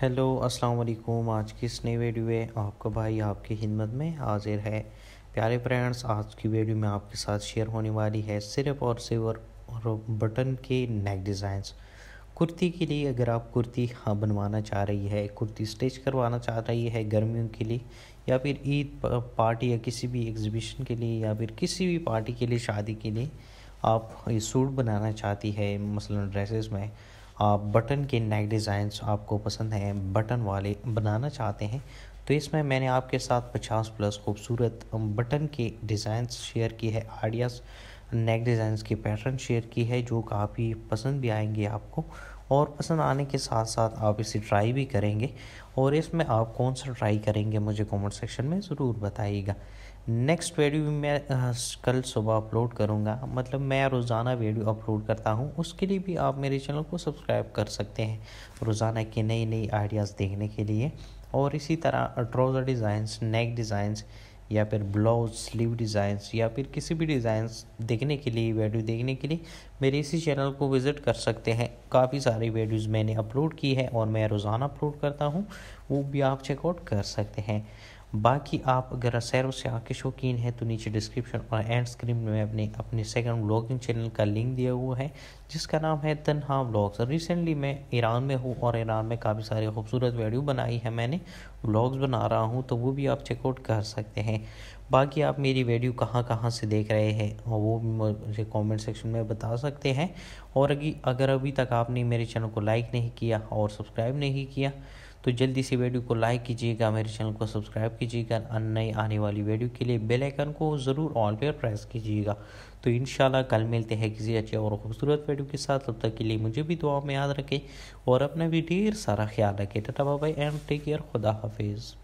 hello अस्सलाम वालेकुम आज की इस नई वीडियो है आपका भाई आपकी हिम्मत में हाजिर है प्यारे फ्रेंड्स आज की वीडियो में आपके साथ शेयर होने वाली है सिर्फ और सिर्फ बटन के नेक डिज़ाइंस कुर्ती के लिए अगर आप कुर्ती हाँ बनवाना चाह रही है कुर्ती स्टिच करवाना चाह रही है गर्मियों के लिए या फिर ईद पार्टी या किसी भी एग्ज़िबिशन के लिए या फिर किसी भी पार्टी के लिए शादी के लिए आप ये सूट बनाना चाहती है मसलन ड्रेसेस में आप बटन के नेक डिज़ाइंस आपको पसंद हैं बटन वाले बनाना चाहते हैं तो इसमें मैंने आपके साथ 50 प्लस खूबसूरत बटन के डिज़ाइंस शेयर की है आइडियाज़ नेक डिज़ाइंस के पैटर्न शेयर की है जो काफ़ी पसंद भी आएंगे आपको और पसंद आने के साथ साथ आप इसे ट्राई भी करेंगे और इसमें आप कौन सा ट्राई करेंगे मुझे कमेंट सेक्शन में ज़रूर बताइएगा नेक्स्ट वीडियो भी मैं कल सुबह अपलोड करूँगा मतलब मैं रोज़ाना वीडियो अपलोड करता हूँ उसके लिए भी आप मेरे चैनल को सब्सक्राइब कर सकते हैं रोज़ाना के नई नई आइडियाज़ देखने के लिए और इसी तरह ट्राउज़र डिज़ाइंस नेक डिज़ाइंस या फिर ब्लाउज स्लीव डिज़ाइंस या फिर किसी भी डिज़ाइंस देखने के लिए वीडियो देखने के लिए मेरे इसी चैनल को विज़िट कर सकते हैं काफ़ी सारी वीडियोज़ मैंने अपलोड की है और मैं रोज़ाना अपलोड करता हूँ वो भी आप चेकआउट कर सकते हैं बाकी आप अगर सैर सयाह के शौकीन हैं तो नीचे डिस्क्रिप्शन और एंड स्क्रीन में अपने अपने सेकंड व्लॉगिंग चैनल का लिंक दिया हुआ है जिसका नाम है तनहा व्लॉग्स रिसेंटली मैं ईरान में हूँ और ईरान में काफ़ी सारी खूबसूरत वीडियो बनाई है मैंने व्लॉग्स बना रहा हूँ तो वो भी आप चेकआउट कर सकते हैं बाकी आप मेरी वीडियो कहाँ कहाँ से देख रहे हैं और वो भी मुझे कॉमेंट सेक्शन में बता सकते हैं और अगर अभी तक आपने मेरे चैनल को लाइक नहीं किया और सब्सक्राइब नहीं किया तो जल्दी से वीडियो को लाइक कीजिएगा मेरे चैनल को सब्सक्राइब कीजिएगा और नई आने वाली वीडियो के लिए बेल आइकन को ज़रूर ऑल पर प्रेस कीजिएगा तो इन कल मिलते हैं किसी अच्छे और ख़ूबसूरत वीडियो के साथ तब तक के लिए मुझे भी दुआ में याद रखें और अपना भी ढेर सारा ख्याल रखें टाटा बाबा एंड टेक केयर खुदा हाफिज़